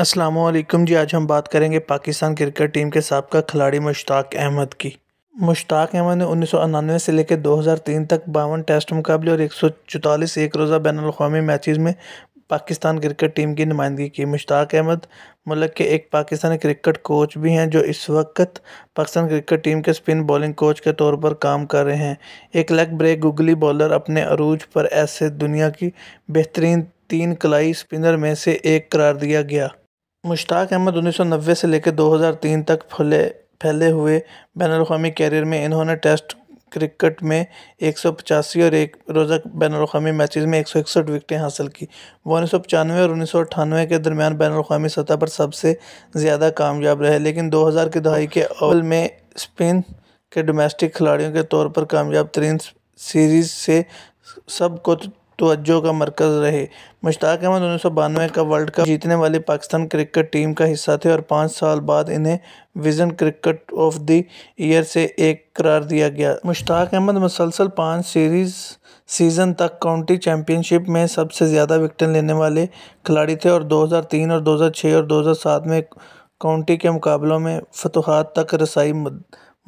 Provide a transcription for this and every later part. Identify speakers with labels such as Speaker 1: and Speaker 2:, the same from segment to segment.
Speaker 1: असलम जी आज हम बात करेंगे पाकिस्तान क्रिकेट टीम के सबका खिलाड़ी मुश्ताक अहमद की मुश्ताक अहमद ने उन्नीस से लेकर 2003 तक बावन टेस्ट मुकाबले और एक सौ चौतालीस एक रोज़ा बैन अवी मैच में पाकिस्तान क्रिकेट टीम की नुमाइंदगी की मुश्ताक अहमद मुल्क के एक पाकिस्तानी क्रिकेट कोच भी हैं जो इस वक्त पाकिस्तान क्रिकेट टीम के स्पिन बॉलिंग कोच के तौर पर काम कर रहे हैं एक लेग ब्रेक गुगली बॉलर अपने अरूज पर ऐसे दुनिया की बेहतरीन तीन कलाई स्पिनर में से एक करार दिया गया मुश्ताक अहमद 1990 से लेकर 2003 तक फले फैले हुए बैन अवी कैरियर में इन्होंने टेस्ट क्रिकेट में एक और एक रोज़ा बैन अवी मैच में एक विकटें हासिल की वो उन्नीस और उन्नीस के दरमियान बैन अवी सतह पर सबसे ज़्यादा कामयाब रहे लेकिन 2000 की दहाई के अवल में स्पेन के डोमेस्टिक खिलाड़ियों के तौर पर कामयाब तरीन सीरीज़ से सब कुछ तोज्जो का मरकज़ रहे मुश्ताक अहमद उन्नीस सौ बानवे का वर्ल्ड कप जीतने वाली पाकिस्तान क्रिकेट टीम का हिस्सा थे और पाँच साल बाद इन्हें Wisden cricket of the year से एक करार दिया गया मुश्ताक अहमद मुसलसल पाँच सीरीज़ सीज़न तक काउंटी चैम्पियनशिप में सबसे ज़्यादा विकटें लेने वाले खिलाड़ी थे और 2003 और 2006 और 2007 में काउंटी के मुकाबलों में फतुहात तक रसाई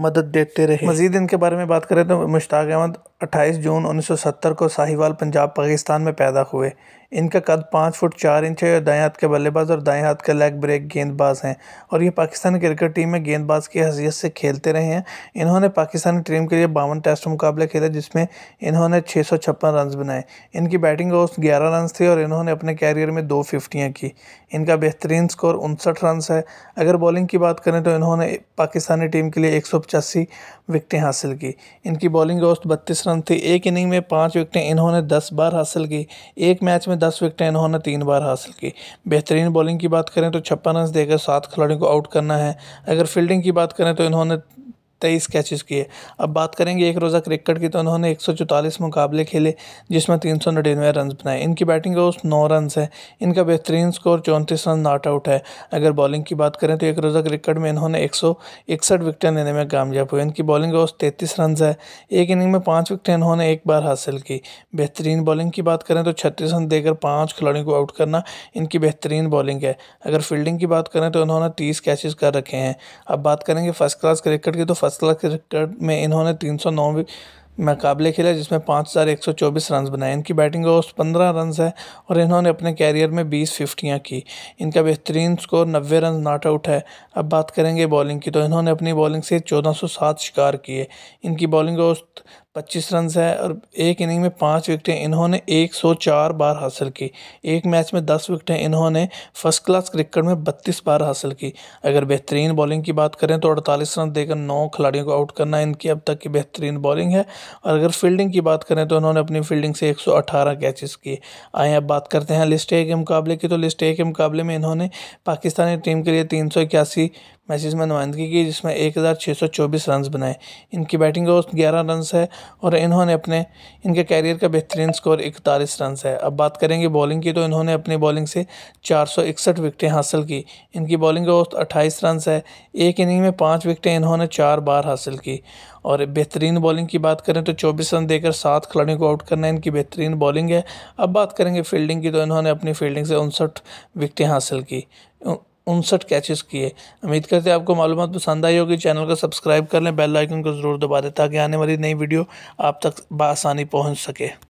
Speaker 1: मदद देते रहे मज़ीद इनके बारे में बात करें तो मुश्ताक अहमद 28 जून 1970 को साहिवाल पंजाब पाकिस्तान में पैदा हुए इनका कद पाँच फुट चार इंच है और दाएँ हाथ के बल्लेबाज और दाएँ हाथ के लेग ब्रेक गेंदबाज हैं और ये पाकिस्तान क्रिकेट टीम में गेंदबाज की हैसियत से खेलते रहे हैं इन्होंने पाकिस्तानी टीम के लिए बावन टेस्ट मुकाबले खेले जिसमें इन्होंने छः सौ छप्पन रन बनाए इनकी बैटिंग औसत ग्यारह रन थी और इन्होंने अपने कैरियर में दो फिफ्टियाँ की इनका बेहतरीन स्कोर उनसठ रन है अगर बॉलिंग की बात करें तो इन्होंने पाकिस्तानी टीम के लिए एक सौ पचासी विकटें हासिल की इनकी बॉलिंग औसत बत्तीस रन पसंद थी एक इनिंग में पाँच विकटें इन्होंने दस बार हासिल की एक मैच में दस विकटें इन्होंने तीन बार हासिल की बेहतरीन बॉलिंग की बात करें तो छप्पन रन देकर सात खिलाड़ियों को आउट करना है अगर फील्डिंग की बात करें तो इन्होंने तेईस कैचेस किए अब बात करेंगे एक रोज़ा क्रिकेट की तो उन्होंने एक मुकाबले खेले जिसमें तीन सौ निन्यानवे रन बनाए इनकी बैटिंग उस नौ रन है इनका बेहतरीन स्कोर चौंतीस रन नॉट आउट है अगर बॉलिंग की बात करें तो एक रोज़ा क्रिकेट में इन्होंने एक सौ इकसठ विकटें लेने में कामयाब हुए इनकी बॉलिंग उस तैंतीस रन है एक इनिंग में पाँच विकटें इन्होंने एक बार हासिल की बेहतरीन बॉलिंग की बात करें तो छत्तीस रन देकर पाँच खिलाड़ियों को आउट करना इनकी बेहतरीन बॉलिंग है अगर फील्डिंग की बात करें तो इन्होंने तीस कैचेज कर रखे हैं अब बात करेंगे फर्स्ट क्लास क्रिकेट की तो फर्स्ट फासला के रिकॉर्ड में इन्होंने तीन सौ नौवे मुकाबले खेले जिसमें पाँच हज़ार एक सौ चौबीस रन बनाए इनकी बैटिंग औसत पंद्रह रन है और इन्होंने अपने कैरियर में बीस फिफ्टियाँ की इनका बेहतरीन स्कोर नब्बे रन नॉट आउट है अब बात करेंगे बॉलिंग की तो इन्होंने अपनी बॉलिंग से चौदह सौ सात शिकार किए इनकी बॉलिंग औसत पच्चीस रन है और एक इनिंग में पाँच विकटें इन्होंने एक सौ चार बार हासिल की एक मैच में दस विकटें इन्होंने फर्स्ट क्लास क्रिकेट में बत्तीस बार हासिल की अगर बेहतरीन बॉलिंग की बात करें तो अड़तालीस रन देकर नौ खिलाड़ियों को आउट करना इनकी अब तक की बेहतरीन बॉलिंग है और अगर फील्डिंग की बात करें तो इन्होंने अपनी फील्डिंग से एक सौ अठारह कैचेस किए आए अब बात करते हैं लिस्ट ए के मुकाबले की तो लिस्ट ए के मुकाबले में इन्होंने पाकिस्तानी टीम के लिए तीन सौ इक्यासी मैसेज में नुमाइंदगी की जिसमें एक हज़ार छः सौ चौबीस रन बनाए इनकी बैटिंग औसत ग्यारह रन है और इन्होंने अपने इनके कैरियर का बेहतरीन स्कोर इकतालीस रन है अब बात करेंगे बॉलिंग की तो इन्होंने अपनी बॉलिंग से चार सौ इकसठ विकटें हासिल की इनकी बॉलिंग औस्त अट्ठाईस रन है एक इनिंग में पाँच विकटें इन्होंने चार बार हासिल की और बेहतरीन बॉलिंग की बात करें तो चौबीस रन देकर सात खिलाड़ियों को आउट करना इनकी बेहतरीन बॉलिंग है अब बात करेंगे फील्डिंग की तो इन्होंने अपनी फील्डिंग से उनसठ विकटें हासिल की उनसठ कैचेस किए उम्मीद करते हैं आपको मालूम पसंद आई होगी चैनल को सब्सक्राइब कर लें बेल आइकन को ज़रूर दबा दें ताकि आने वाली नई वीडियो आप तक बसानी पहुँच सके